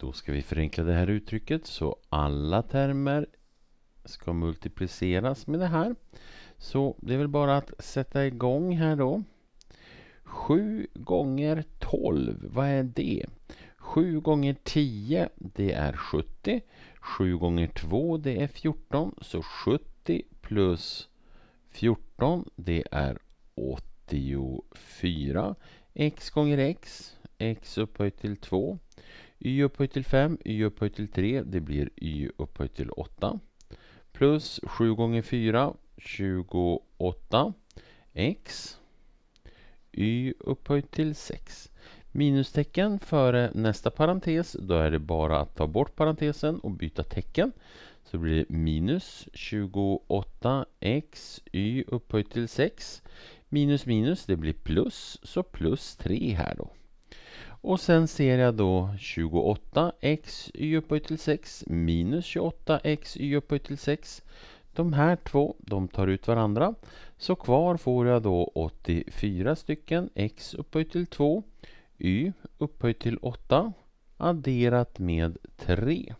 Då ska vi förenkla det här uttrycket så alla termer ska multipliceras med det här. Så det är väl bara att sätta igång här då. 7 gånger 12, vad är det? 7 gånger 10, det är 70. 7 gånger 2, det är 14. Så 70 plus 14, det är 84. x gånger x, x upphöjt till 2 y upphöjt till 5, y upphöjt till 3, det blir y upphöjt till 8. Plus 7 gånger 4, 28 x y upphöjt till 6. Minustecken före nästa parentes, då är det bara att ta bort parentesen och byta tecken. Så blir det minus 28 x y upphöjt till 6. Minus minus, det blir plus, så plus 3 här då. Och sen ser jag då 28 x y upphöjt till 6 minus 28 x y upphöjt till 6. De här två, de tar ut varandra. Så kvar får jag då 84 stycken x upphöjt till 2, y upphöjt till 8 adderat med 3.